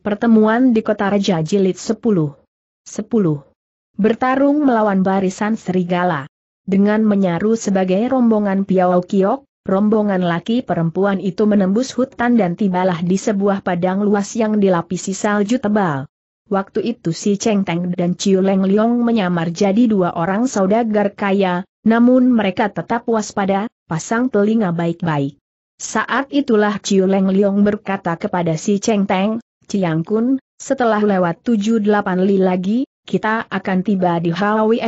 Pertemuan di Kota Raja Jilid 10. 10. Bertarung melawan barisan serigala. Dengan menyaru sebagai rombongan piau Kiok, rombongan laki perempuan itu menembus hutan dan tibalah di sebuah padang luas yang dilapisi salju tebal. Waktu itu si Cheng Teng dan Chiu Leng Leong menyamar jadi dua orang saudagar kaya, namun mereka tetap waspada, pasang telinga baik-baik. Saat itulah Chiu Leng Leong berkata kepada si Cheng Teng, Ciang Kun, setelah lewat 7-8 li lagi, kita akan tiba di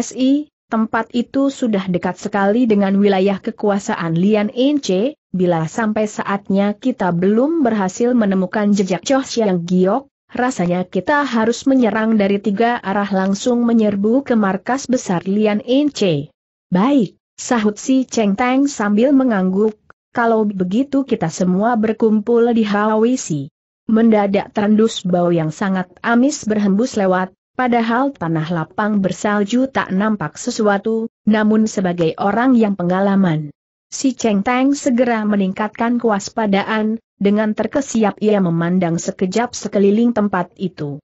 SI, tempat itu sudah dekat sekali dengan wilayah kekuasaan Lian Ince, bila sampai saatnya kita belum berhasil menemukan jejak Choh Siang Giok, rasanya kita harus menyerang dari tiga arah langsung menyerbu ke markas besar Lian Ince. Baik, sahut si Cheng Tang sambil mengangguk, kalau begitu kita semua berkumpul di Hawisi mendadak terendus bau yang sangat amis berhembus lewat, padahal tanah lapang bersalju tak nampak sesuatu, namun sebagai orang yang pengalaman. Si Cheng Tang segera meningkatkan kewaspadaan, dengan terkesiap ia memandang sekejap sekeliling tempat itu.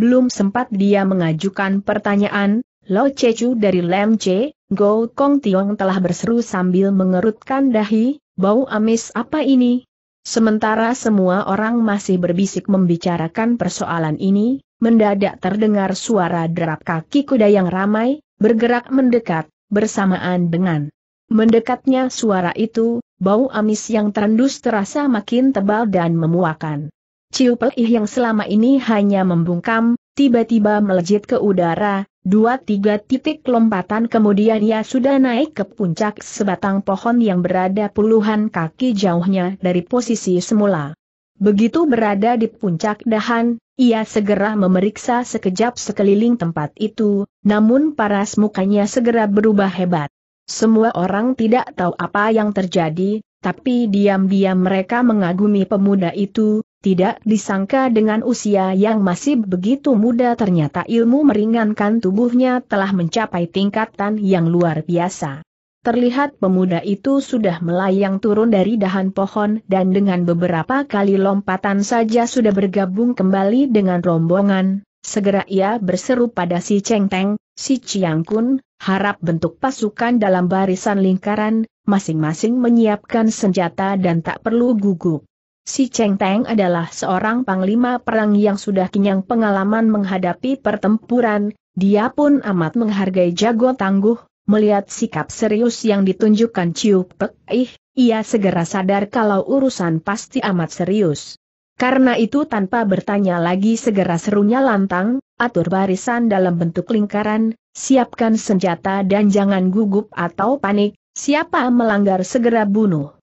Belum sempat dia mengajukan pertanyaan, Lo Chechu dari Lem Che, Go Kong Tiong telah berseru sambil mengerutkan dahi, bau amis apa ini? Sementara semua orang masih berbisik membicarakan persoalan ini, mendadak terdengar suara derap kaki kuda yang ramai, bergerak mendekat, bersamaan dengan mendekatnya suara itu, bau amis yang terendus terasa makin tebal dan memuakan. Ciu Pelih yang selama ini hanya membungkam, tiba-tiba melejit ke udara, Dua tiga titik lompatan kemudian ia sudah naik ke puncak sebatang pohon yang berada puluhan kaki jauhnya dari posisi semula. Begitu berada di puncak dahan, ia segera memeriksa sekejap sekeliling tempat itu, namun paras mukanya segera berubah hebat. Semua orang tidak tahu apa yang terjadi, tapi diam-diam mereka mengagumi pemuda itu, tidak disangka dengan usia yang masih begitu muda ternyata ilmu meringankan tubuhnya telah mencapai tingkatan yang luar biasa. Terlihat pemuda itu sudah melayang turun dari dahan pohon dan dengan beberapa kali lompatan saja sudah bergabung kembali dengan rombongan. Segera ia berseru pada si Cheng Teng, si Chiang Kun, harap bentuk pasukan dalam barisan lingkaran, masing-masing menyiapkan senjata dan tak perlu gugup si Cheng Teng adalah seorang panglima perang yang sudah kenyang pengalaman menghadapi pertempuran, dia pun amat menghargai jago tangguh, melihat sikap serius yang ditunjukkan Ciu Pek Ih, ia segera sadar kalau urusan pasti amat serius. Karena itu tanpa bertanya lagi segera serunya lantang, atur barisan dalam bentuk lingkaran, siapkan senjata dan jangan gugup atau panik, siapa melanggar segera bunuh.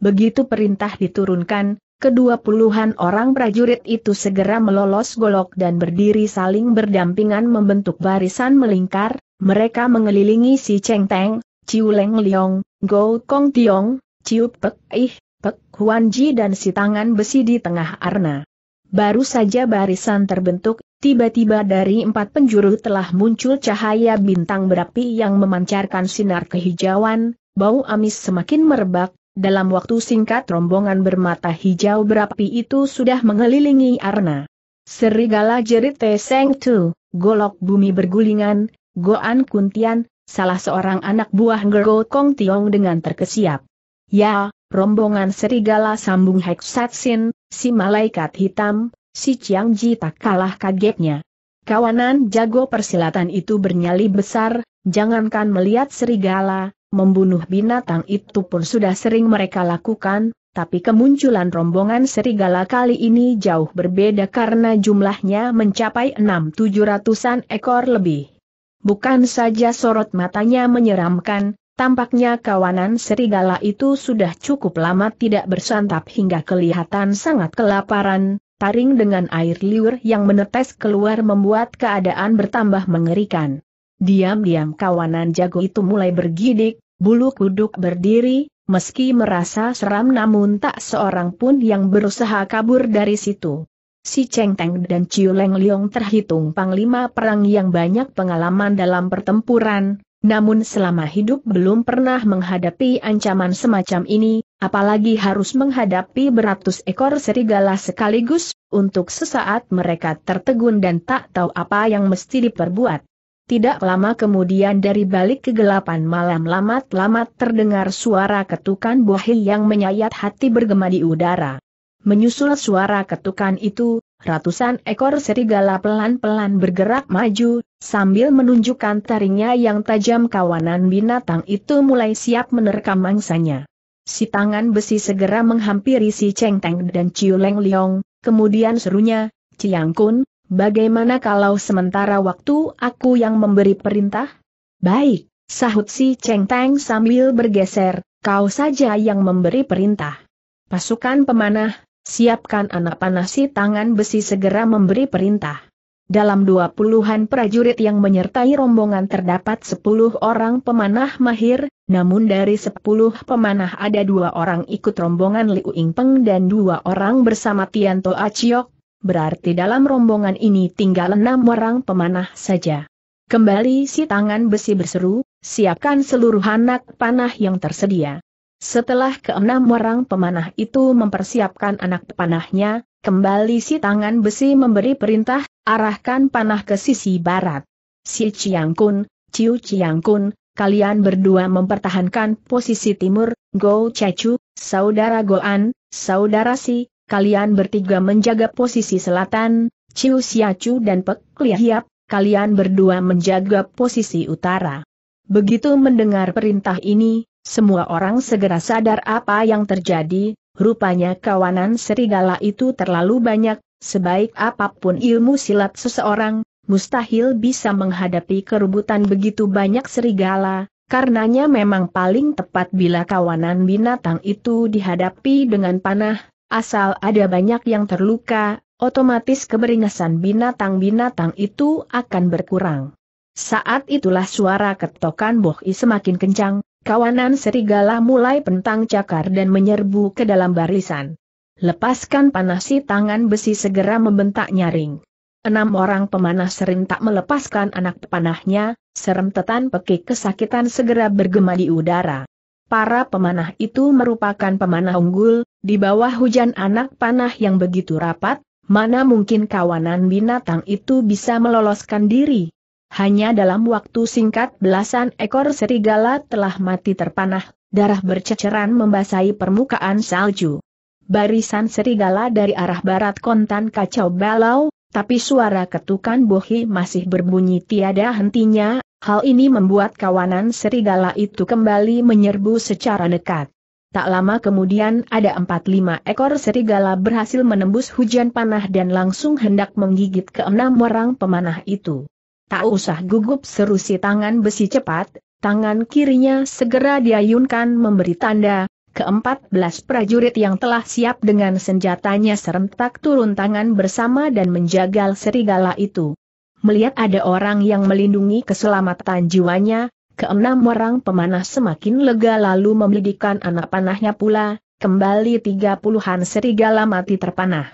Begitu perintah diturunkan, Kedua puluhan orang prajurit itu segera melolos golok dan berdiri saling berdampingan membentuk barisan melingkar, mereka mengelilingi si Cheng Teng, Ciu Leng Liong, Go Kong Tiong, Ciu Pek Ih, Pek Huan Ji dan si tangan besi di tengah arna. Baru saja barisan terbentuk, tiba-tiba dari empat penjuru telah muncul cahaya bintang berapi yang memancarkan sinar kehijauan, bau amis semakin merebak, dalam waktu singkat rombongan bermata hijau berapi itu sudah mengelilingi Arna. Serigala jerit teseng Tu, golok bumi bergulingan, Goan Kuntian, salah seorang anak buah Gergo Kong Tiong dengan terkesiap. Ya, rombongan serigala sambung Heksatsin, si malaikat hitam, si Chiang Ji tak kalah kagetnya. Kawanan jago persilatan itu bernyali besar, jangankan melihat serigala, Membunuh binatang itu pun sudah sering mereka lakukan, tapi kemunculan rombongan serigala kali ini jauh berbeda karena jumlahnya mencapai 6 tujuh ratusan ekor lebih. Bukan saja sorot matanya menyeramkan, tampaknya kawanan serigala itu sudah cukup lama tidak bersantap hingga kelihatan sangat kelaparan, taring dengan air liur yang menetes keluar membuat keadaan bertambah mengerikan. Diam-diam kawanan jago itu mulai bergidik, bulu kuduk berdiri, meski merasa seram namun tak seorang pun yang berusaha kabur dari situ. Si Cheng Teng dan Chiu Leng Leong terhitung panglima perang yang banyak pengalaman dalam pertempuran, namun selama hidup belum pernah menghadapi ancaman semacam ini, apalagi harus menghadapi beratus ekor serigala sekaligus, untuk sesaat mereka tertegun dan tak tahu apa yang mesti diperbuat. Tidak lama kemudian dari balik kegelapan malam lamat-lamat terdengar suara ketukan buahi yang menyayat hati bergema di udara. Menyusul suara ketukan itu, ratusan ekor serigala pelan-pelan bergerak maju, sambil menunjukkan taringnya yang tajam kawanan binatang itu mulai siap menerkam mangsanya. Si tangan besi segera menghampiri si Cheng Teng dan Ciu Leng Liong, kemudian serunya, Ciang Kun, Bagaimana kalau sementara waktu aku yang memberi perintah? Baik, sahut si Cheng Tang sambil bergeser, kau saja yang memberi perintah. Pasukan pemanah, siapkan anak panah si tangan besi segera memberi perintah. Dalam dua puluhan prajurit yang menyertai rombongan terdapat sepuluh orang pemanah mahir, namun dari sepuluh pemanah ada dua orang ikut rombongan Liu Ingpeng dan dua orang bersama Tianto Aciok, berarti dalam rombongan ini tinggal enam orang pemanah saja. Kembali si tangan besi berseru, siapkan seluruh anak panah yang tersedia. Setelah keenam orang pemanah itu mempersiapkan anak panahnya, kembali si tangan besi memberi perintah, arahkan panah ke sisi barat. Si Chiu Ciu Kun, kalian berdua mempertahankan posisi timur, Go Cacu, saudara Goan, saudara Si, kalian bertiga menjaga posisi selatan, Chiu Siacu dan Pek Liahiap, kalian berdua menjaga posisi utara. Begitu mendengar perintah ini, semua orang segera sadar apa yang terjadi, rupanya kawanan serigala itu terlalu banyak, sebaik apapun ilmu silat seseorang, mustahil bisa menghadapi kerubutan begitu banyak serigala, karenanya memang paling tepat bila kawanan binatang itu dihadapi dengan panah, Asal ada banyak yang terluka, otomatis keberingasan binatang-binatang itu akan berkurang. Saat itulah suara ketokan Bohi semakin kencang, kawanan serigala mulai pentang cakar dan menyerbu ke dalam barisan. Lepaskan panas si tangan besi segera membentak nyaring. Enam orang pemanah serentak melepaskan anak panahnya, serentetan pekik kesakitan segera bergema di udara. Para pemanah itu merupakan pemanah unggul, di bawah hujan anak panah yang begitu rapat, mana mungkin kawanan binatang itu bisa meloloskan diri. Hanya dalam waktu singkat belasan ekor serigala telah mati terpanah, darah berceceran membasahi permukaan salju. Barisan serigala dari arah barat kontan kacau balau, tapi suara ketukan bohi masih berbunyi tiada hentinya, hal ini membuat kawanan serigala itu kembali menyerbu secara dekat. Tak lama kemudian ada 4-5 ekor serigala berhasil menembus hujan panah dan langsung hendak menggigit keenam orang pemanah itu. Tak usah gugup seru si tangan besi cepat, tangan kirinya segera diayunkan memberi tanda, keempat belas prajurit yang telah siap dengan senjatanya serentak turun tangan bersama dan menjagal serigala itu. Melihat ada orang yang melindungi keselamatan jiwanya, Keenam orang pemanah semakin lega lalu membidikan anak panahnya pula, kembali tiga puluhan serigala mati terpanah.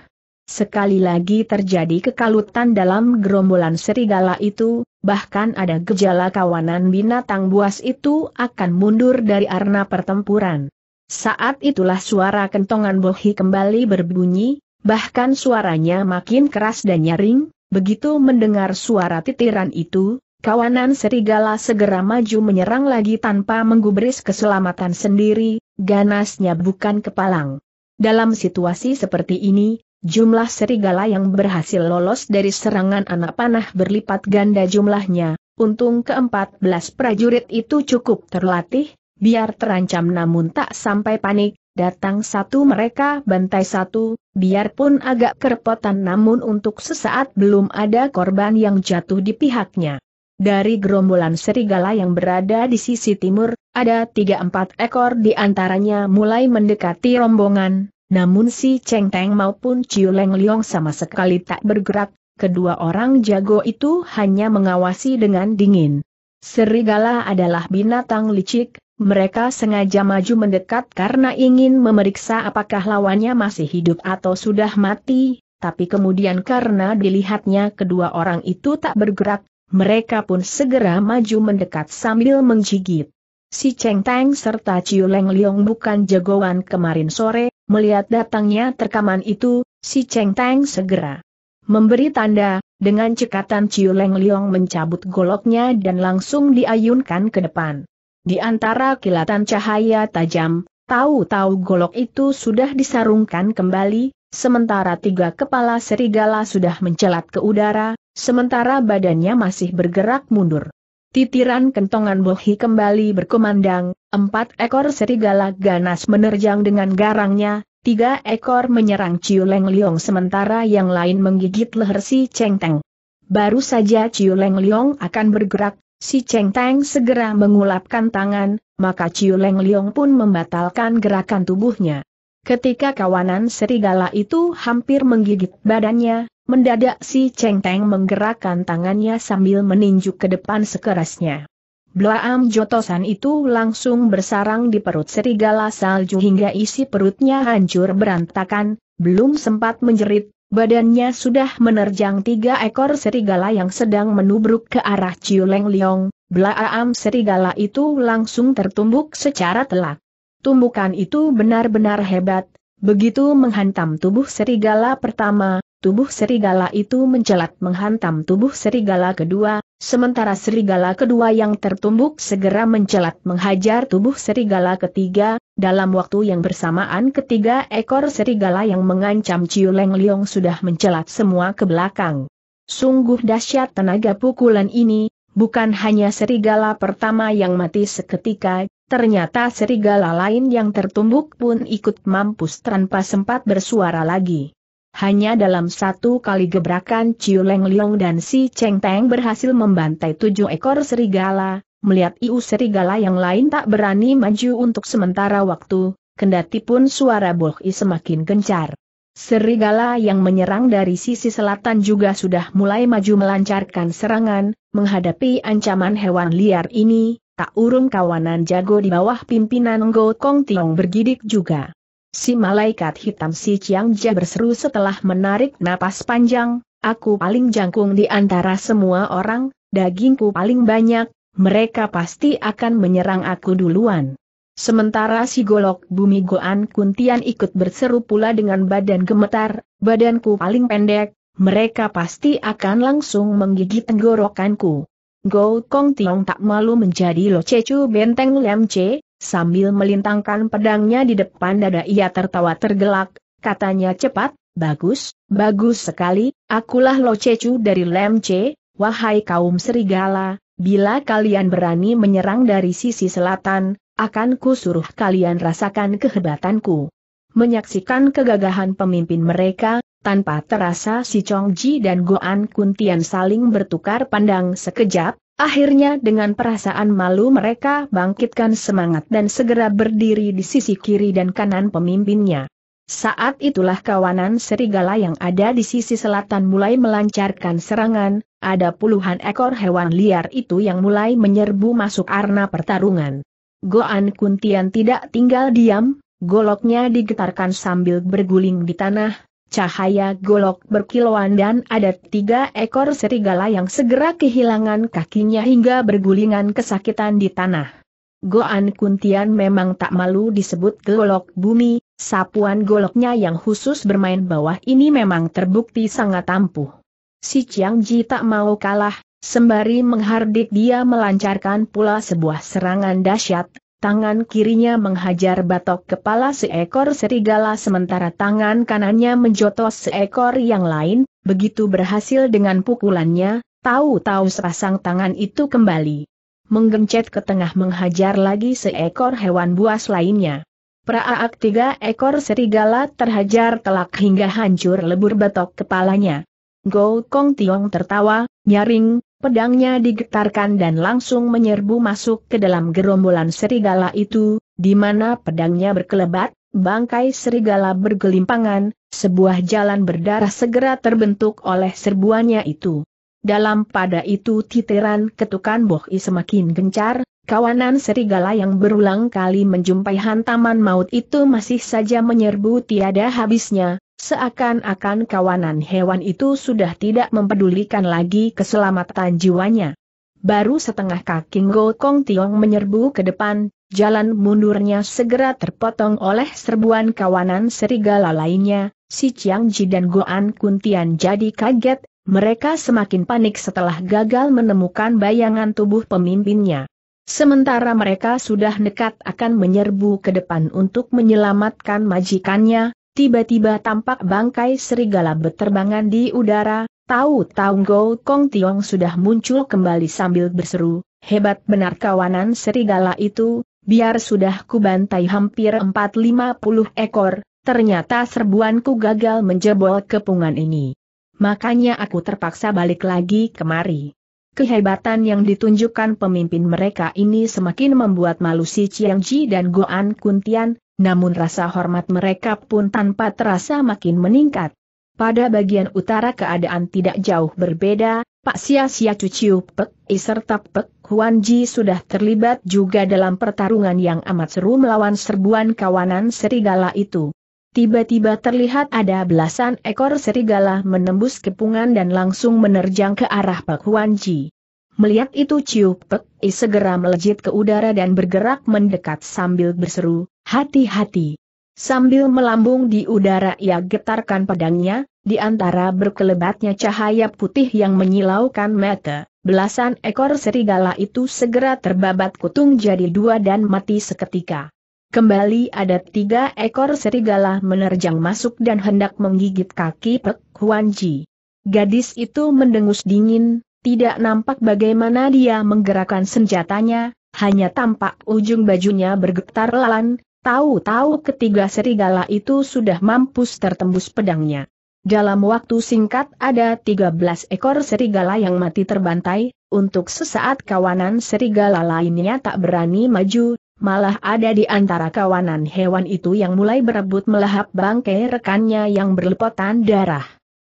Sekali lagi terjadi kekalutan dalam gerombolan serigala itu, bahkan ada gejala kawanan binatang buas itu akan mundur dari arena pertempuran. Saat itulah suara kentongan Bohi kembali berbunyi, bahkan suaranya makin keras dan nyaring, begitu mendengar suara titiran itu, Kawanan serigala segera maju menyerang lagi tanpa menggubris keselamatan sendiri, ganasnya bukan kepalang. Dalam situasi seperti ini, jumlah serigala yang berhasil lolos dari serangan anak panah berlipat ganda jumlahnya, untung ke-14 prajurit itu cukup terlatih, biar terancam namun tak sampai panik, datang satu mereka bantai satu, biarpun agak kerepotan namun untuk sesaat belum ada korban yang jatuh di pihaknya. Dari gerombolan serigala yang berada di sisi timur, ada tiga empat ekor di antaranya mulai mendekati rombongan, namun si Cheng Teng maupun Chiu Leng Liong sama sekali tak bergerak, kedua orang jago itu hanya mengawasi dengan dingin. Serigala adalah binatang licik, mereka sengaja maju mendekat karena ingin memeriksa apakah lawannya masih hidup atau sudah mati, tapi kemudian karena dilihatnya kedua orang itu tak bergerak, mereka pun segera maju mendekat sambil menggigit. Si Cheng Tang serta Ciu Leng Leong bukan jagoan kemarin sore, melihat datangnya terkaman itu, si Cheng Tang segera memberi tanda, dengan cekatan Ciu Leng Leong mencabut goloknya dan langsung diayunkan ke depan. Di antara kilatan cahaya tajam, tahu-tahu golok itu sudah disarungkan kembali, sementara tiga kepala serigala sudah mencelat ke udara, sementara badannya masih bergerak mundur. Titiran kentongan Bohi kembali berkumandang, empat ekor serigala ganas menerjang dengan garangnya, tiga ekor menyerang Ciu Leng Liong sementara yang lain menggigit leher si Cheng Teng. Baru saja Ciu Leng Liong akan bergerak, si Cheng Teng segera mengulapkan tangan, maka Ciu Leng Liong pun membatalkan gerakan tubuhnya. Ketika kawanan serigala itu hampir menggigit badannya, Mendadak si Cheng Teng menggerakkan tangannya sambil meninju ke depan sekerasnya. Blaam jotosan itu langsung bersarang di perut serigala salju hingga isi perutnya hancur berantakan, belum sempat menjerit, badannya sudah menerjang tiga ekor serigala yang sedang menubruk ke arah Ciuleng Liong, Blaam serigala itu langsung tertumbuk secara telak. Tumbukan itu benar-benar hebat, begitu menghantam tubuh serigala pertama, tubuh serigala itu mencelat menghantam tubuh serigala kedua, sementara serigala kedua yang tertumbuk segera mencelat menghajar tubuh serigala ketiga, dalam waktu yang bersamaan ketiga ekor serigala yang mengancam Ciu Leng Leong sudah mencelat semua ke belakang. Sungguh dahsyat tenaga pukulan ini, bukan hanya serigala pertama yang mati seketika, Ternyata serigala lain yang tertumbuk pun ikut mampus tanpa sempat bersuara lagi. Hanya dalam satu kali gebrakan Ciu Leng Leong dan Si Cheng Teng berhasil membantai tujuh ekor serigala, melihat iu serigala yang lain tak berani maju untuk sementara waktu, kendati pun suara Bohi semakin gencar. Serigala yang menyerang dari sisi selatan juga sudah mulai maju melancarkan serangan, menghadapi ancaman hewan liar ini, tak urung kawanan jago di bawah pimpinan Ngo Kong Tiong bergidik juga. Si malaikat hitam si Chiang Jia berseru setelah menarik napas panjang, aku paling jangkung di antara semua orang, dagingku paling banyak, mereka pasti akan menyerang aku duluan. Sementara si golok bumi Goan Kuntian ikut berseru pula dengan badan gemetar, badanku paling pendek, mereka pasti akan langsung menggigit tenggorokanku. Go Kong Tiong tak malu menjadi Lo Cecu Benteng lemce, Sambil melintangkan pedangnya di depan dada ia tertawa tergelak, katanya cepat, bagus, bagus sekali, akulah Lo Locecu dari Lemce, wahai kaum serigala, bila kalian berani menyerang dari sisi selatan, akan kusuruh kalian rasakan kehebatanku. Menyaksikan kegagahan pemimpin mereka, tanpa terasa si Chong Ji dan Goan Kuntian saling bertukar pandang sekejap, Akhirnya dengan perasaan malu mereka bangkitkan semangat dan segera berdiri di sisi kiri dan kanan pemimpinnya. Saat itulah kawanan serigala yang ada di sisi selatan mulai melancarkan serangan, ada puluhan ekor hewan liar itu yang mulai menyerbu masuk arena pertarungan. Goan Kuntian tidak tinggal diam, goloknya digetarkan sambil berguling di tanah, cahaya golok berkilauan dan ada tiga ekor serigala yang segera kehilangan kakinya hingga bergulingan kesakitan di tanah. Goan Kuntian memang tak malu disebut golok bumi, sapuan goloknya yang khusus bermain bawah ini memang terbukti sangat ampuh. Si Chiang Ji tak mau kalah, sembari menghardik dia melancarkan pula sebuah serangan dahsyat, Tangan kirinya menghajar batok kepala seekor serigala sementara tangan kanannya menjotos seekor yang lain, begitu berhasil dengan pukulannya, tahu-tahu sepasang tangan itu kembali. Menggencet ke tengah menghajar lagi seekor hewan buas lainnya. Praak tiga ekor serigala terhajar telak hingga hancur lebur batok kepalanya. Go Kong Tiong tertawa, nyaring, pedangnya digetarkan dan langsung menyerbu masuk ke dalam gerombolan serigala itu, di mana pedangnya berkelebat, bangkai serigala bergelimpangan, sebuah jalan berdarah segera terbentuk oleh serbuannya itu. Dalam pada itu titiran ketukan bohi semakin gencar, kawanan serigala yang berulang kali menjumpai hantaman maut itu masih saja menyerbu tiada habisnya, Seakan-akan kawanan hewan itu sudah tidak mempedulikan lagi keselamatan jiwanya. Baru setengah kaki Ngo Kong Tiong menyerbu ke depan, jalan mundurnya segera terpotong oleh serbuan kawanan serigala lainnya, si Chiang Ji dan Goan Kuntian jadi kaget, mereka semakin panik setelah gagal menemukan bayangan tubuh pemimpinnya. Sementara mereka sudah nekat akan menyerbu ke depan untuk menyelamatkan majikannya, Tiba-tiba tampak bangkai serigala beterbangan di udara, tahu-tahu Go Kong Tiong sudah muncul kembali sambil berseru, hebat benar kawanan serigala itu, biar sudah kubantai hampir 450 ekor, ternyata serbuanku gagal menjebol kepungan ini. Makanya aku terpaksa balik lagi kemari. Kehebatan yang ditunjukkan pemimpin mereka ini semakin membuat malu si Chiang Ji dan Goan Kuntian, namun rasa hormat mereka pun tanpa terasa makin meningkat. Pada bagian utara keadaan tidak jauh berbeda, Pak Sia Sia Cuciu Pek I serta Pek Huan Ji sudah terlibat juga dalam pertarungan yang amat seru melawan serbuan kawanan serigala itu. Tiba-tiba terlihat ada belasan ekor serigala menembus kepungan dan langsung menerjang ke arah Pak Huan Ji. Melihat itu Ciu Pek I segera melejit ke udara dan bergerak mendekat sambil berseru, Hati-hati. Sambil melambung di udara ia getarkan pedangnya, di antara berkelebatnya cahaya putih yang menyilaukan mata, belasan ekor serigala itu segera terbabat kutung jadi dua dan mati seketika. Kembali ada tiga ekor serigala menerjang masuk dan hendak menggigit kaki Pek Huan Ji. Gadis itu mendengus dingin, tidak nampak bagaimana dia menggerakkan senjatanya, hanya tampak ujung bajunya bergetar lalan, Tahu-tahu ketiga serigala itu sudah mampus tertembus pedangnya. Dalam waktu singkat ada 13 ekor serigala yang mati terbantai, untuk sesaat kawanan serigala lainnya tak berani maju, malah ada di antara kawanan hewan itu yang mulai berebut melahap bangkai rekannya yang berlepotan darah.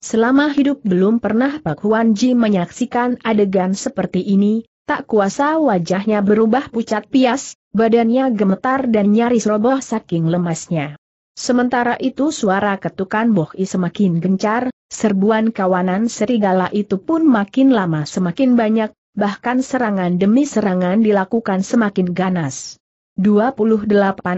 Selama hidup belum pernah Pak Huan Ji menyaksikan adegan seperti ini, tak kuasa wajahnya berubah pucat pias, Badannya gemetar dan nyaris roboh saking lemasnya. Sementara itu suara ketukan bohi semakin gencar, serbuan kawanan serigala itu pun makin lama semakin banyak, bahkan serangan demi serangan dilakukan semakin ganas. 28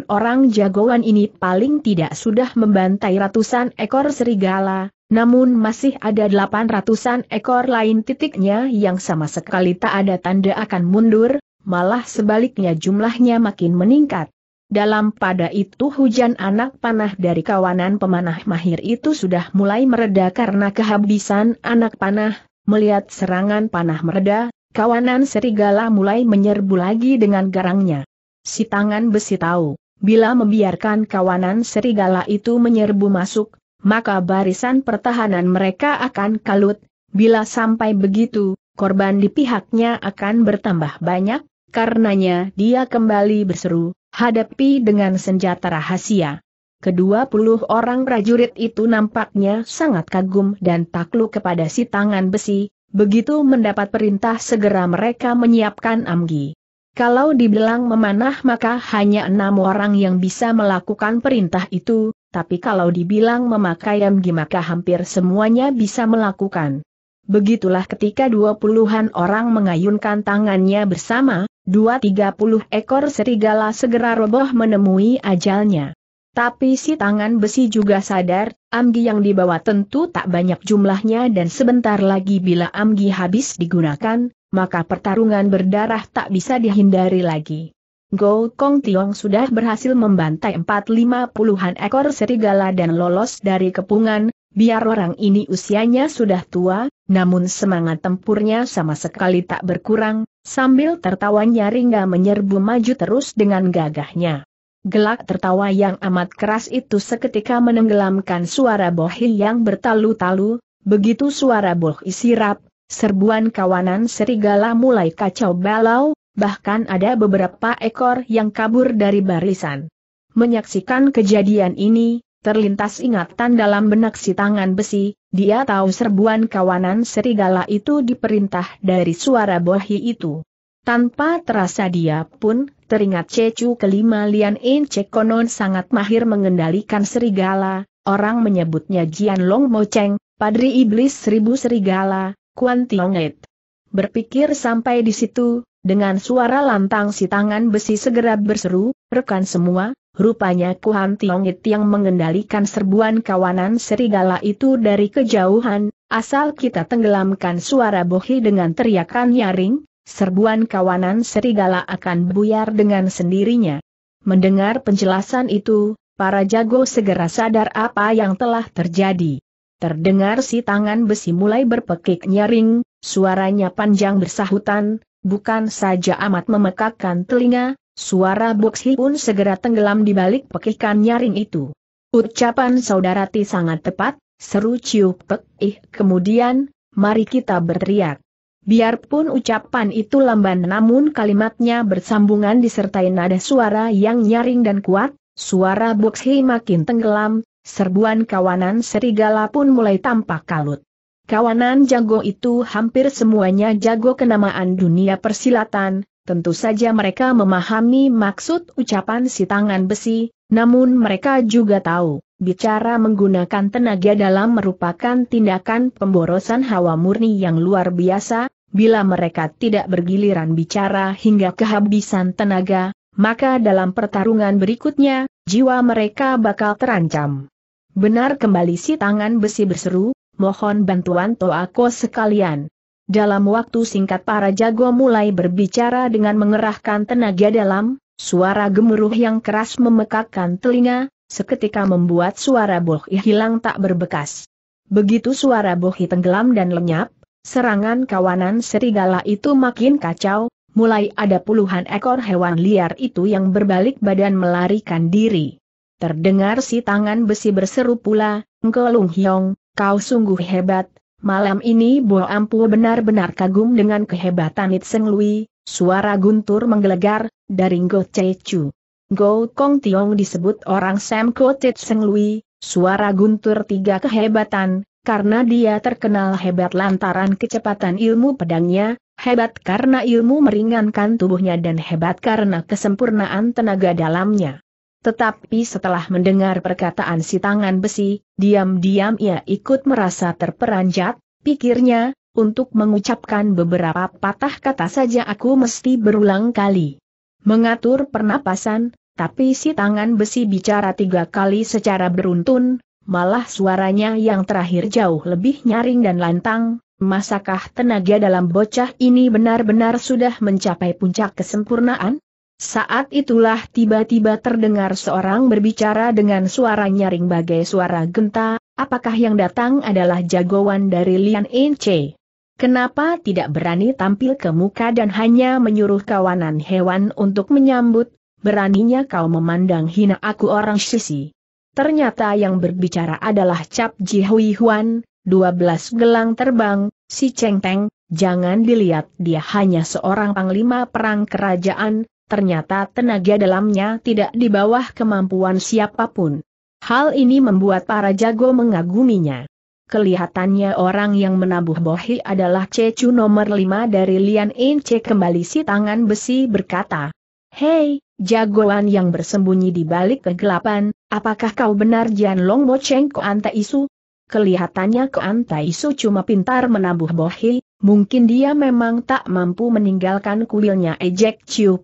orang jagoan ini paling tidak sudah membantai ratusan ekor serigala, namun masih ada 800-an ekor lain titiknya yang sama sekali tak ada tanda akan mundur, malah sebaliknya jumlahnya makin meningkat. Dalam pada itu hujan anak panah dari kawanan pemanah mahir itu sudah mulai mereda karena kehabisan anak panah, melihat serangan panah mereda, kawanan serigala mulai menyerbu lagi dengan garangnya. Si tangan besi tahu, bila membiarkan kawanan serigala itu menyerbu masuk, maka barisan pertahanan mereka akan kalut, bila sampai begitu, korban di pihaknya akan bertambah banyak, Karenanya dia kembali berseru, hadapi dengan senjata rahasia. Kedua puluh orang prajurit itu nampaknya sangat kagum dan takluk kepada si tangan besi, begitu mendapat perintah segera mereka menyiapkan amgi. Kalau dibilang memanah maka hanya enam orang yang bisa melakukan perintah itu, tapi kalau dibilang memakai amgi maka hampir semuanya bisa melakukan. Begitulah ketika dua puluhan orang mengayunkan tangannya bersama, dua tiga puluh ekor serigala segera roboh menemui ajalnya. Tapi si tangan besi juga sadar, amgi yang dibawa tentu tak banyak jumlahnya dan sebentar lagi bila amgi habis digunakan, maka pertarungan berdarah tak bisa dihindari lagi. Go Kong Tiong sudah berhasil membantai 450 puluhan ekor serigala dan lolos dari kepungan, biar orang ini usianya sudah tua, namun semangat tempurnya sama sekali tak berkurang, Sambil tertawa Ringga menyerbu maju terus dengan gagahnya. Gelak tertawa yang amat keras itu seketika menenggelamkan suara bohil yang bertalu-talu, begitu suara bohi sirap, serbuan kawanan serigala mulai kacau balau, bahkan ada beberapa ekor yang kabur dari barisan. Menyaksikan kejadian ini, Terlintas ingatan dalam benak si tangan besi, dia tahu serbuan kawanan serigala itu diperintah dari suara bohi itu. Tanpa terasa dia pun teringat Cecu kelima Lian In konon sangat mahir mengendalikan serigala, orang menyebutnya Jian Long Mo Cheng, Padri Iblis Seribu Serigala, Kuan Tionget. Berpikir sampai di situ, dengan suara lantang si tangan besi segera berseru, rekan semua, Rupanya Kuan Tiongit yang mengendalikan serbuan kawanan serigala itu dari kejauhan, asal kita tenggelamkan suara bohi dengan teriakan nyaring, serbuan kawanan serigala akan buyar dengan sendirinya. Mendengar penjelasan itu, para jago segera sadar apa yang telah terjadi. Terdengar si tangan besi mulai berpekik nyaring, suaranya panjang bersahutan, bukan saja amat memekakkan telinga, Suara Boxi pun segera tenggelam di balik pekikan nyaring itu. Ucapan saudara Ti sangat tepat, seru Ciu Pek Ih kemudian, mari kita berteriak. Biarpun ucapan itu lamban namun kalimatnya bersambungan disertai nada suara yang nyaring dan kuat, suara Boxi makin tenggelam, serbuan kawanan serigala pun mulai tampak kalut. Kawanan jago itu hampir semuanya jago kenamaan dunia persilatan, Tentu saja mereka memahami maksud ucapan si tangan besi, namun mereka juga tahu, bicara menggunakan tenaga dalam merupakan tindakan pemborosan hawa murni yang luar biasa, bila mereka tidak bergiliran bicara hingga kehabisan tenaga, maka dalam pertarungan berikutnya, jiwa mereka bakal terancam. Benar kembali si tangan besi berseru, mohon bantuan Toako sekalian, dalam waktu singkat para jago mulai berbicara dengan mengerahkan tenaga dalam, suara gemuruh yang keras memekakkan telinga, seketika membuat suara Bohi hilang tak berbekas. Begitu suara Bohi tenggelam dan lenyap, serangan kawanan serigala itu makin kacau, mulai ada puluhan ekor hewan liar itu yang berbalik badan melarikan diri. Terdengar si tangan besi berseru pula, Engke Hyong, kau sungguh hebat, Malam ini Bo Ampu benar-benar kagum dengan kehebatan Itseng Lui, suara guntur menggelegar, dari Ngo Chu. Go Kong Tiong disebut orang Sam Ko Seng Lui, suara guntur tiga kehebatan, karena dia terkenal hebat lantaran kecepatan ilmu pedangnya, hebat karena ilmu meringankan tubuhnya dan hebat karena kesempurnaan tenaga dalamnya. Tetapi setelah mendengar perkataan si tangan besi, diam-diam ia ikut merasa terperanjat, pikirnya, untuk mengucapkan beberapa patah kata saja aku mesti berulang kali. Mengatur pernapasan, tapi si tangan besi bicara tiga kali secara beruntun, malah suaranya yang terakhir jauh lebih nyaring dan lantang, masakah tenaga dalam bocah ini benar-benar sudah mencapai puncak kesempurnaan? Saat itulah tiba-tiba terdengar seorang berbicara dengan suara nyaring bagai suara genta, apakah yang datang adalah jagoan dari Lian Enche? Kenapa tidak berani tampil ke muka dan hanya menyuruh kawanan hewan untuk menyambut, beraninya kau memandang hina aku orang sisi. Ternyata yang berbicara adalah Cap Ji Hui Huan, 12 gelang terbang, si Cheng Teng, jangan dilihat dia hanya seorang panglima perang kerajaan, ternyata tenaga dalamnya tidak di bawah kemampuan siapapun. Hal ini membuat para jago mengaguminya. Kelihatannya orang yang menabuh bohi adalah Cecu nomor lima dari Lian Ince kembali si tangan besi berkata. Hei, jagoan yang bersembunyi di balik kegelapan, apakah kau benar Jian Long Bo Cheng Koanta Isu? Kelihatannya Koanta Isu cuma pintar menabuh bohi, mungkin dia memang tak mampu meninggalkan kuilnya Ejek Ciu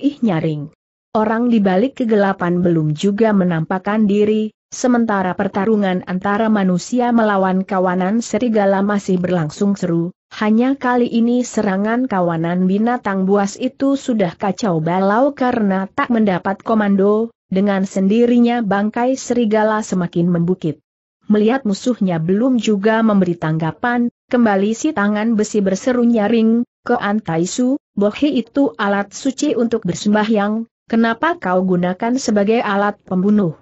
ih nyaring. Orang di balik kegelapan belum juga menampakkan diri, sementara pertarungan antara manusia melawan kawanan serigala masih berlangsung seru, hanya kali ini serangan kawanan binatang buas itu sudah kacau balau karena tak mendapat komando, dengan sendirinya bangkai serigala semakin membukit. Melihat musuhnya belum juga memberi tanggapan, kembali si tangan besi berseru nyaring, Koan Taisu, bohe itu alat suci untuk bersembahyang, kenapa kau gunakan sebagai alat pembunuh?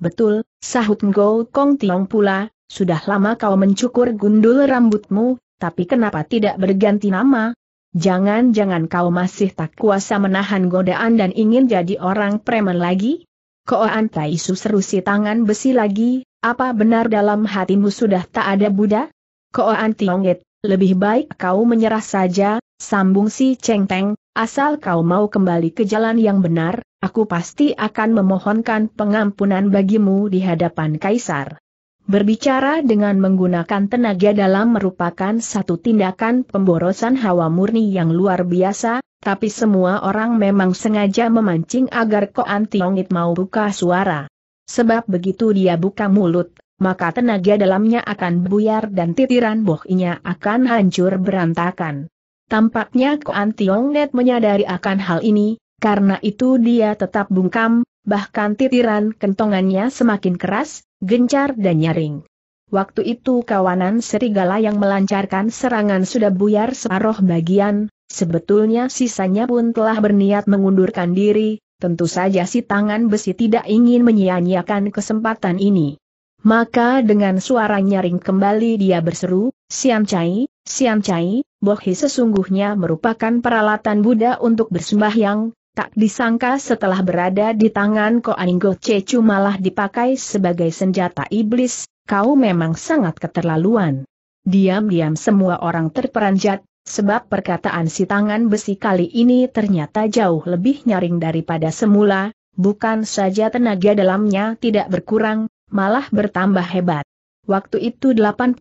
Betul, sahut Ngo Kong Tiong pula, sudah lama kau mencukur gundul rambutmu, tapi kenapa tidak berganti nama? Jangan-jangan kau masih tak kuasa menahan godaan dan ingin jadi orang preman lagi? Koan Taisu serusi tangan besi lagi, apa benar dalam hatimu sudah tak ada Buddha? Koan Tiongit, lebih baik kau menyerah saja, sambung si Cheng Teng, asal kau mau kembali ke jalan yang benar, aku pasti akan memohonkan pengampunan bagimu di hadapan Kaisar. Berbicara dengan menggunakan tenaga dalam merupakan satu tindakan pemborosan hawa murni yang luar biasa, tapi semua orang memang sengaja memancing agar Koan Tiongit mau buka suara. Sebab begitu dia buka mulut, maka tenaga dalamnya akan buyar dan titiran bohinya akan hancur berantakan. Tampaknya Koan Tiong Net menyadari akan hal ini, karena itu dia tetap bungkam, bahkan titiran kentongannya semakin keras, gencar dan nyaring. Waktu itu kawanan serigala yang melancarkan serangan sudah buyar separuh bagian, sebetulnya sisanya pun telah berniat mengundurkan diri, tentu saja si tangan besi tidak ingin menyia-nyiakan kesempatan ini. Maka dengan suara nyaring kembali dia berseru, Siam Chai, Siam Chai, Bohi sesungguhnya merupakan peralatan Buddha untuk bersembahyang, tak disangka setelah berada di tangan Aninggo Cecu malah dipakai sebagai senjata iblis, kau memang sangat keterlaluan. Diam-diam semua orang terperanjat, sebab perkataan si tangan besi kali ini ternyata jauh lebih nyaring daripada semula, bukan saja tenaga dalamnya tidak berkurang, malah bertambah hebat. Waktu itu 80%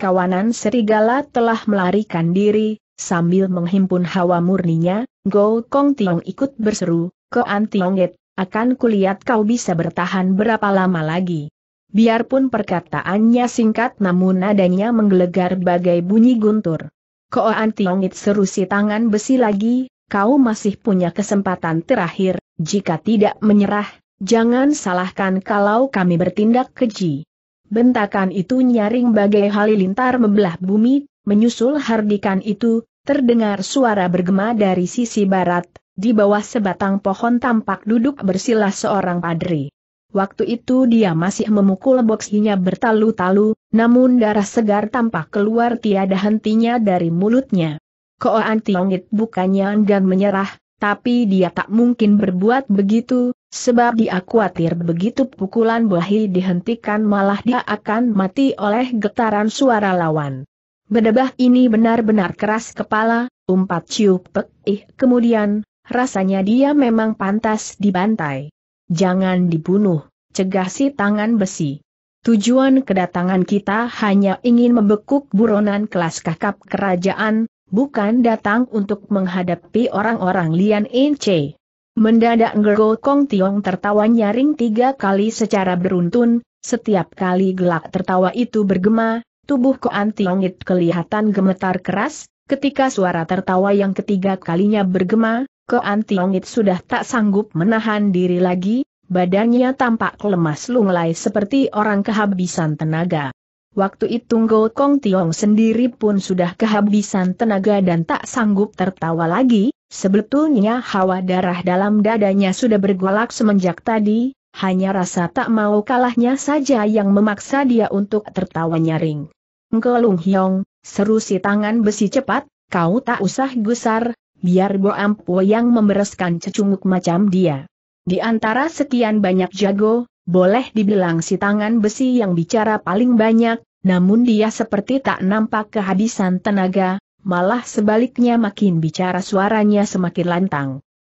kawanan serigala telah melarikan diri, sambil menghimpun hawa murninya, Go Kong Tiong ikut berseru, Ko Tiongget, akan kulihat kau bisa bertahan berapa lama lagi. Biarpun perkataannya singkat namun nadanya menggelegar bagai bunyi guntur. Ko Antiongit seru si tangan besi lagi, kau masih punya kesempatan terakhir, jika tidak menyerah, Jangan salahkan kalau kami bertindak keji. Bentakan itu nyaring bagai halilintar membelah bumi, menyusul hardikan itu, terdengar suara bergema dari sisi barat, di bawah sebatang pohon tampak duduk bersila seorang padri. Waktu itu dia masih memukul boksinya bertalu-talu, namun darah segar tampak keluar tiada hentinya dari mulutnya. Koan Tiongit bukannya enggan menyerah, tapi dia tak mungkin berbuat begitu, sebab dia khawatir begitu pukulan buahi dihentikan malah dia akan mati oleh getaran suara lawan. Bedebah ini benar-benar keras kepala, umpat ciup pek ih kemudian, rasanya dia memang pantas dibantai. Jangan dibunuh, cegah si tangan besi. Tujuan kedatangan kita hanya ingin membekuk buronan kelas kakap kerajaan, bukan datang untuk menghadapi orang-orang Lian Ince. Mendadak Gergo Kong Tiong tertawa nyaring tiga kali secara beruntun, setiap kali gelak tertawa itu bergema, tubuh Koan Tiongit kelihatan gemetar keras, ketika suara tertawa yang ketiga kalinya bergema, Koan Tiongit sudah tak sanggup menahan diri lagi, badannya tampak lemas lunglai seperti orang kehabisan tenaga. Waktu itu Go Kong Tiong sendiri pun sudah kehabisan tenaga dan tak sanggup tertawa lagi, sebetulnya hawa darah dalam dadanya sudah bergolak semenjak tadi, hanya rasa tak mau kalahnya saja yang memaksa dia untuk tertawa nyaring. Lung Hyong, seru si tangan besi cepat, kau tak usah gusar, biar Bo Ampo yang membereskan cecunguk macam dia. Di antara sekian banyak jago, boleh dibilang si tangan besi yang bicara paling banyak, namun dia seperti tak nampak kehabisan tenaga, malah sebaliknya makin bicara suaranya semakin lantang.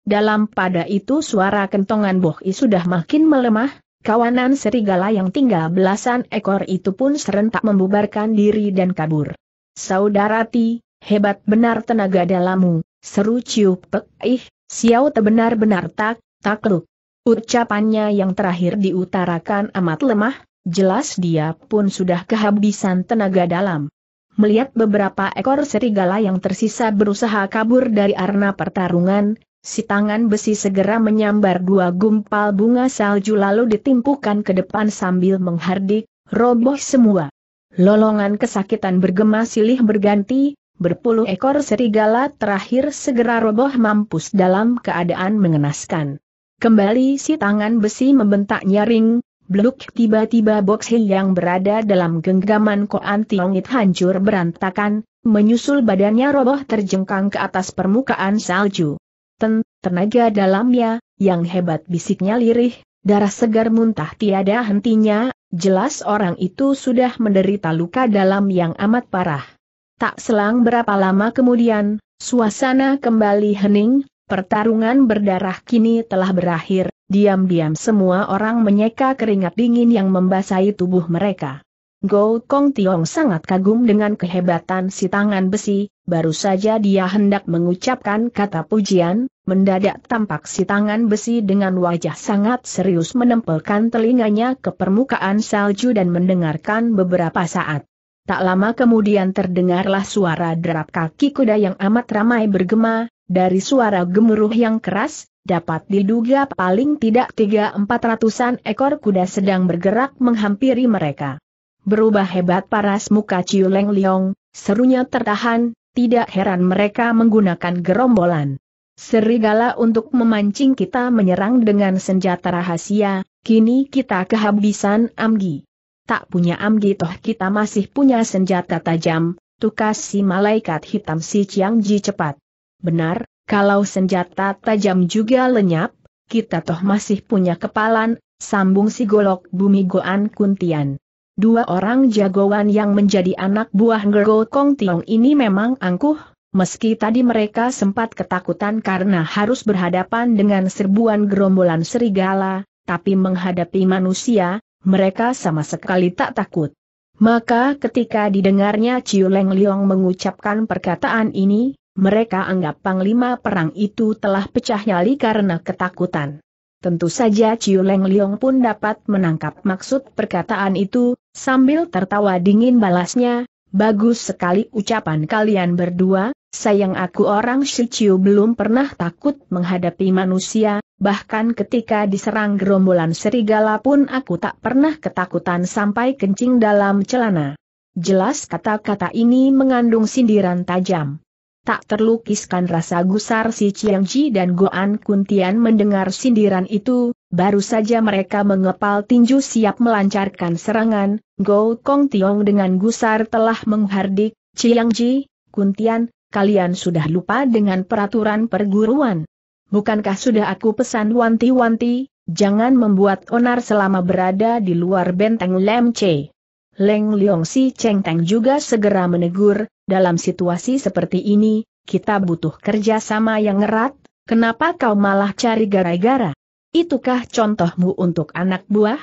Dalam pada itu suara kentongan Bohi sudah makin melemah, kawanan serigala yang tinggal belasan ekor itu pun serentak membubarkan diri dan kabur. Saudarati, hebat benar tenaga dalammu, seru ciup Pek Ih, Xiao benar-benar tak, takluk. Ucapannya yang terakhir diutarakan amat lemah, jelas dia pun sudah kehabisan tenaga dalam. Melihat beberapa ekor serigala yang tersisa berusaha kabur dari arena pertarungan, si tangan besi segera menyambar dua gumpal bunga salju lalu ditimpukan ke depan sambil menghardik, roboh semua. Lolongan kesakitan bergema silih berganti, berpuluh ekor serigala terakhir segera roboh mampus dalam keadaan mengenaskan. Kembali si tangan besi membentak nyaring, bluk tiba-tiba box yang berada dalam genggaman Koan Tiongit hancur berantakan, menyusul badannya roboh terjengkang ke atas permukaan salju. Ten, tenaga dalamnya, yang hebat bisiknya lirih, darah segar muntah tiada hentinya, jelas orang itu sudah menderita luka dalam yang amat parah. Tak selang berapa lama kemudian, suasana kembali hening, Pertarungan berdarah kini telah berakhir, diam-diam semua orang menyeka keringat dingin yang membasahi tubuh mereka. Go Kong Tiong sangat kagum dengan kehebatan si tangan besi, baru saja dia hendak mengucapkan kata pujian, mendadak tampak si tangan besi dengan wajah sangat serius menempelkan telinganya ke permukaan salju dan mendengarkan beberapa saat. Tak lama kemudian terdengarlah suara derap kaki kuda yang amat ramai bergema, dari suara gemuruh yang keras, dapat diduga paling tidak tiga empat ratusan ekor kuda sedang bergerak menghampiri mereka. Berubah hebat paras muka Ciu Leng Liong, serunya tertahan, tidak heran mereka menggunakan gerombolan. Serigala untuk memancing kita menyerang dengan senjata rahasia, kini kita kehabisan amgi. Tak punya amgi toh kita masih punya senjata tajam, tukas si malaikat hitam si Chiang Ji cepat benar, kalau senjata tajam juga lenyap, kita toh masih punya kepalan, sambung si golok bumi Goan Kuntian. Dua orang jagoan yang menjadi anak buah Gergo Kong Tiong ini memang angkuh, meski tadi mereka sempat ketakutan karena harus berhadapan dengan serbuan gerombolan serigala, tapi menghadapi manusia, mereka sama sekali tak takut. Maka ketika didengarnya Ciu Leng Liong mengucapkan perkataan ini, mereka anggap panglima perang itu telah pecah nyali karena ketakutan. Tentu saja Ciu Leng Leong pun dapat menangkap maksud perkataan itu, sambil tertawa dingin balasnya, bagus sekali ucapan kalian berdua, sayang aku orang Shi Ciu belum pernah takut menghadapi manusia, bahkan ketika diserang gerombolan serigala pun aku tak pernah ketakutan sampai kencing dalam celana. Jelas kata-kata ini mengandung sindiran tajam tak terlukiskan rasa gusar si Ji dan Goan Kuntian mendengar sindiran itu, baru saja mereka mengepal tinju siap melancarkan serangan, Go Kong Tiong dengan gusar telah menghardik, Ji, Kuntian, kalian sudah lupa dengan peraturan perguruan. Bukankah sudah aku pesan wanti-wanti, jangan membuat onar selama berada di luar benteng Lem Che. Leng Leong Si Cheng Teng juga segera menegur, dalam situasi seperti ini, kita butuh kerjasama yang erat, kenapa kau malah cari gara-gara? Itukah contohmu untuk anak buah?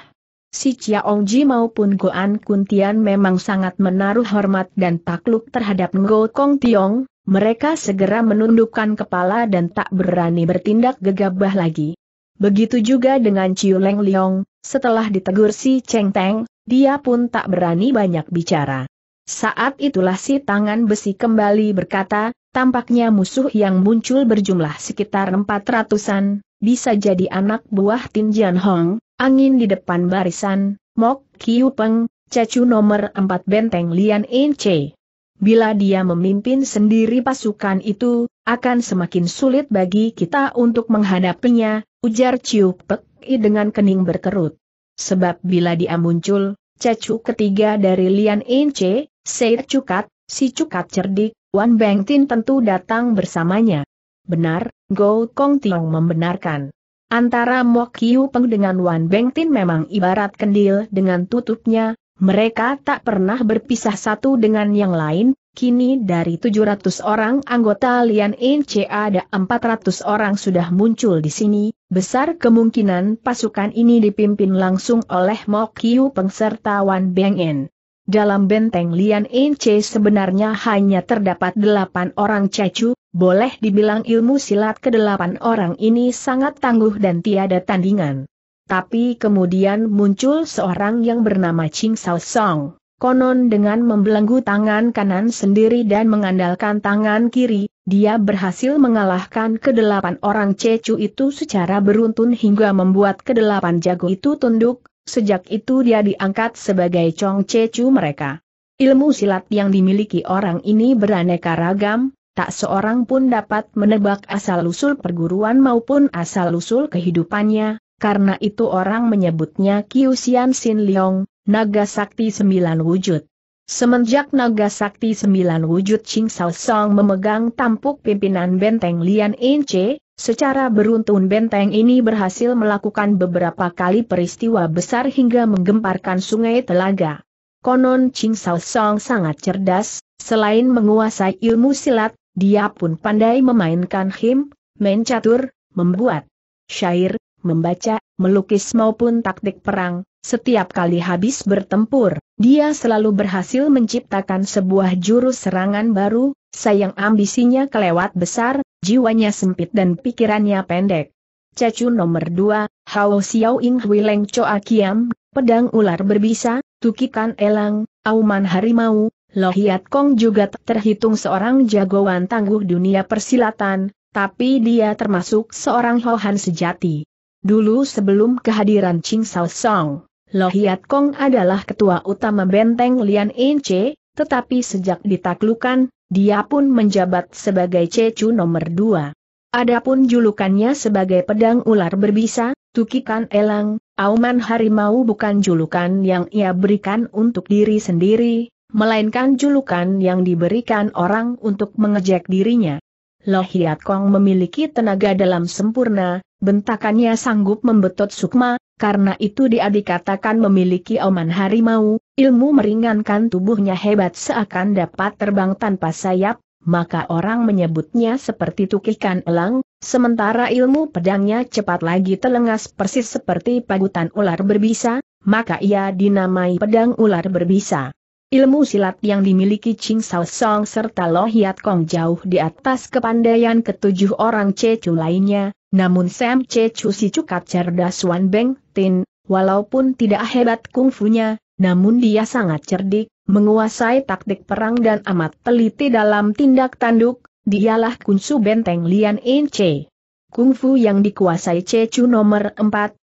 Si Ong Ji maupun Goan Kuntian memang sangat menaruh hormat dan takluk terhadap Ngo Kong Tiong, mereka segera menundukkan kepala dan tak berani bertindak gegabah lagi. Begitu juga dengan Ciu Leng Leong, setelah ditegur si Cheng Teng, dia pun tak berani banyak bicara. Saat itulah si tangan besi kembali berkata, tampaknya musuh yang muncul berjumlah sekitar empat ratusan, bisa jadi anak buah Tin Jian Hong, angin di depan barisan, Mok Kiu Peng, cacu nomor empat benteng Lian In Che. Bila dia memimpin sendiri pasukan itu, akan semakin sulit bagi kita untuk menghadapinya, ujar Chiu Pek dengan kening berkerut. Sebab bila dia muncul, cecu ketiga dari Lian Ince, Seir Cukat, si Cukat cerdik, Wan Tin tentu datang bersamanya. Benar, Gou Kong Tiong membenarkan. Antara Mok Kiu Peng dengan Wan Tin memang ibarat kendil dengan tutupnya, mereka tak pernah berpisah satu dengan yang lain, kini dari 700 orang anggota Lian Ince ada 400 orang sudah muncul di sini, Besar kemungkinan pasukan ini dipimpin langsung oleh Mo Kiu pengserta Wan Beng En. Dalam benteng Lian In Che sebenarnya hanya terdapat delapan orang cacu, boleh dibilang ilmu silat kedelapan orang ini sangat tangguh dan tiada tandingan. Tapi kemudian muncul seorang yang bernama Ching Sao Song. Konon dengan membelenggu tangan kanan sendiri dan mengandalkan tangan kiri, dia berhasil mengalahkan kedelapan orang Cecu itu secara beruntun hingga membuat kedelapan jago itu tunduk, sejak itu dia diangkat sebagai cong Cecu mereka. Ilmu silat yang dimiliki orang ini beraneka ragam, tak seorang pun dapat menebak asal-usul perguruan maupun asal-usul kehidupannya, karena itu orang menyebutnya kiusian Sin Leong, naga sakti sembilan wujud. Semenjak naga sakti sembilan wujud Ching Sao Song memegang tampuk pimpinan benteng Lian Inche, secara beruntun benteng ini berhasil melakukan beberapa kali peristiwa besar hingga menggemparkan sungai telaga. Konon Ching Sao Song sangat cerdas, selain menguasai ilmu silat, dia pun pandai memainkan him, main catur, membuat syair, membaca, melukis maupun taktik perang, setiap kali habis bertempur, dia selalu berhasil menciptakan sebuah jurus serangan baru, sayang ambisinya kelewat besar, jiwanya sempit dan pikirannya pendek. Cacu nomor 2, Hao Xiao Ing Hui Leng Choa Kiam, Pedang Ular Berbisa, Tukikan Elang, Auman Harimau, Lohiat Kong juga terhitung seorang jagoan tangguh dunia persilatan, tapi dia termasuk seorang Hohan sejati. Dulu sebelum kehadiran Ching Sao Song, Lo Hiat Kong adalah ketua utama benteng Lian In tetapi sejak ditaklukan, dia pun menjabat sebagai Cecu nomor dua. Adapun julukannya sebagai pedang ular berbisa, tukikan elang, auman harimau bukan julukan yang ia berikan untuk diri sendiri, melainkan julukan yang diberikan orang untuk mengejek dirinya. Lo Hiat Kong memiliki tenaga dalam sempurna, Bentakannya sanggup membetot sukma, karena itu dia dikatakan memiliki oman harimau, ilmu meringankan tubuhnya hebat seakan dapat terbang tanpa sayap, maka orang menyebutnya seperti tukikan elang, sementara ilmu pedangnya cepat lagi telengas persis seperti pagutan ular berbisa, maka ia dinamai pedang ular berbisa. Ilmu silat yang dimiliki Ching Sao Song serta lohiat Kong jauh di atas kepandaian ketujuh orang cecu lainnya, namun Sam Che Chu si cukat cerdas Wan Beng Tin, walaupun tidak hebat kungfunya, namun dia sangat cerdik, menguasai taktik perang dan amat teliti dalam tindak tanduk, dialah kunsu benteng Lian In Che. Kungfu yang dikuasai Che Chu nomor 4,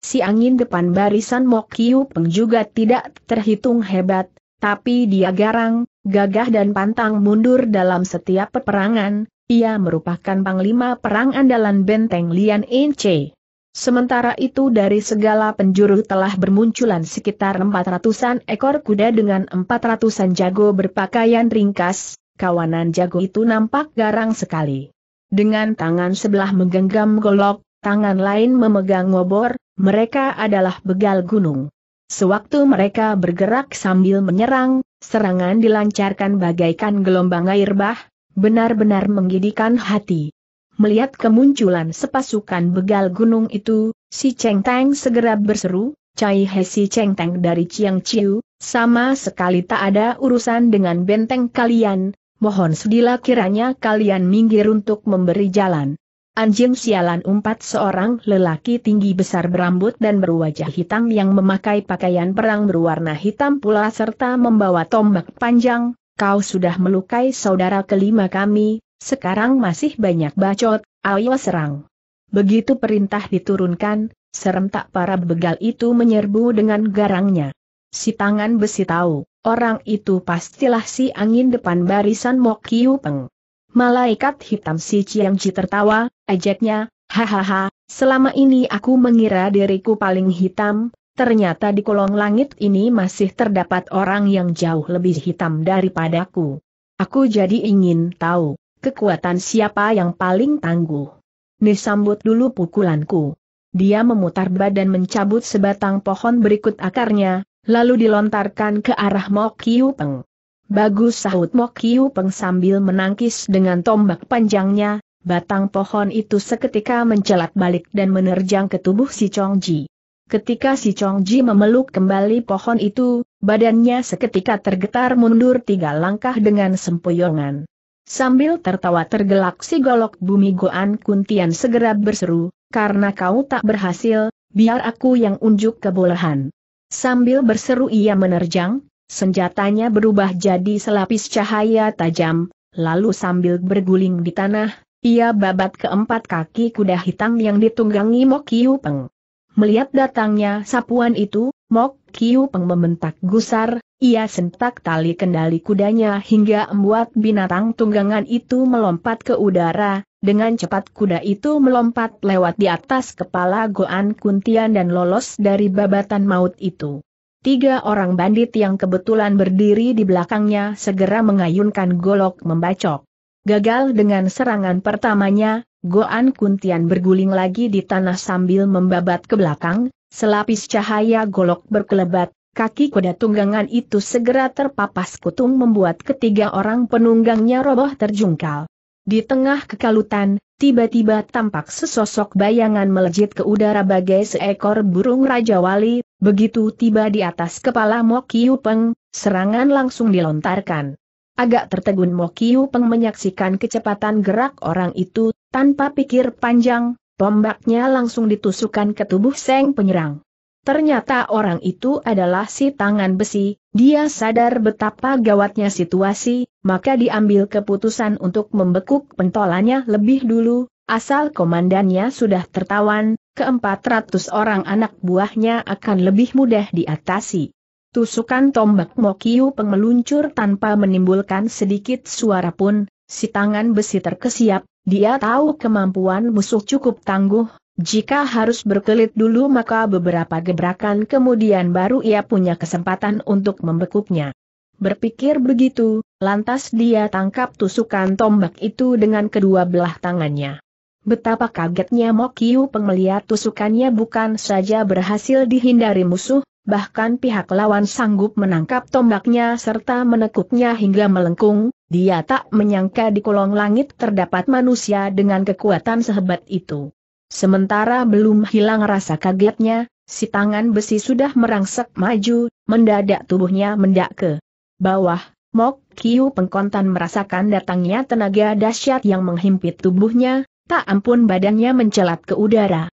si angin depan barisan Mok Kiu Peng juga tidak terhitung hebat, tapi dia garang, gagah dan pantang mundur dalam setiap peperangan, ia merupakan panglima perang andalan benteng Lian Inche. Sementara itu dari segala penjuru telah bermunculan sekitar 400-an ekor kuda dengan 400-an jago berpakaian ringkas, kawanan jago itu nampak garang sekali. Dengan tangan sebelah menggenggam golok, tangan lain memegang ngobor, mereka adalah begal gunung. Sewaktu mereka bergerak sambil menyerang, serangan dilancarkan bagaikan gelombang air bah, Benar-benar menggidikan hati. Melihat kemunculan sepasukan begal gunung itu, si Cheng Tang segera berseru, Cai He si Cheng Tang dari Chiang Chiu, sama sekali tak ada urusan dengan benteng kalian, mohon sudilah kiranya kalian minggir untuk memberi jalan. Anjing sialan umpat seorang lelaki tinggi besar berambut dan berwajah hitam yang memakai pakaian perang berwarna hitam pula serta membawa tombak panjang, kau sudah melukai saudara kelima kami, sekarang masih banyak bacot, ayo serang. Begitu perintah diturunkan, serentak para begal itu menyerbu dengan garangnya. Si tangan besi tahu, orang itu pastilah si angin depan barisan Mokiu Peng. Malaikat hitam si Ciang Ji tertawa, ejeknya, hahaha, selama ini aku mengira diriku paling hitam, ternyata di kolong langit ini masih terdapat orang yang jauh lebih hitam daripadaku. Aku jadi ingin tahu, kekuatan siapa yang paling tangguh. Nisambut dulu pukulanku. Dia memutar badan mencabut sebatang pohon berikut akarnya, lalu dilontarkan ke arah Mok Peng. Bagus sahut Mok Peng sambil menangkis dengan tombak panjangnya, batang pohon itu seketika mencelat balik dan menerjang ke tubuh si Chong Ji. Ketika si Ji memeluk kembali pohon itu, badannya seketika tergetar mundur tiga langkah dengan sempoyongan. Sambil tertawa tergelak si golok bumi Goan Kuntian segera berseru, karena kau tak berhasil, biar aku yang unjuk kebolehan. Sambil berseru ia menerjang, senjatanya berubah jadi selapis cahaya tajam, lalu sambil berguling di tanah, ia babat keempat kaki kuda hitam yang ditunggangi Mokiu Peng. Melihat datangnya sapuan itu, Mok Kiu Peng membentak gusar, ia sentak tali kendali kudanya hingga membuat binatang tunggangan itu melompat ke udara, dengan cepat kuda itu melompat lewat di atas kepala Goan Kuntian dan lolos dari babatan maut itu. Tiga orang bandit yang kebetulan berdiri di belakangnya segera mengayunkan golok membacok. Gagal dengan serangan pertamanya, Goan Kuntian berguling lagi di tanah sambil membabat ke belakang, selapis cahaya golok berkelebat, kaki kuda tunggangan itu segera terpapas kutung membuat ketiga orang penunggangnya roboh terjungkal. Di tengah kekalutan, tiba-tiba tampak sesosok bayangan melejit ke udara bagai seekor burung Raja Wali, begitu tiba di atas kepala Mokiu Peng, serangan langsung dilontarkan. Agak tertegun Mokiu Peng menyaksikan kecepatan gerak orang itu, tanpa pikir panjang, tombaknya langsung ditusukkan ke tubuh Seng penyerang. Ternyata orang itu adalah si tangan besi, dia sadar betapa gawatnya situasi, maka diambil keputusan untuk membekuk pentolannya lebih dulu, asal komandannya sudah tertawan, keempat ratus orang anak buahnya akan lebih mudah diatasi. Tusukan tombak Mokiu pengeluncur tanpa menimbulkan sedikit suara pun, Si tangan besi terkesiap, dia tahu kemampuan musuh cukup tangguh, jika harus berkelit dulu maka beberapa gebrakan kemudian baru ia punya kesempatan untuk membekuknya. Berpikir begitu, lantas dia tangkap tusukan tombak itu dengan kedua belah tangannya. Betapa kagetnya Mokiu pengeliat tusukannya bukan saja berhasil dihindari musuh, bahkan pihak lawan sanggup menangkap tombaknya serta menekuknya hingga melengkung, dia tak menyangka di kolong langit terdapat manusia dengan kekuatan sehebat itu. Sementara belum hilang rasa kagetnya, si tangan besi sudah merangsek maju, mendadak tubuhnya mendak ke bawah. Mok Kiu pengkontan merasakan datangnya tenaga dahsyat yang menghimpit tubuhnya, tak ampun badannya mencelat ke udara.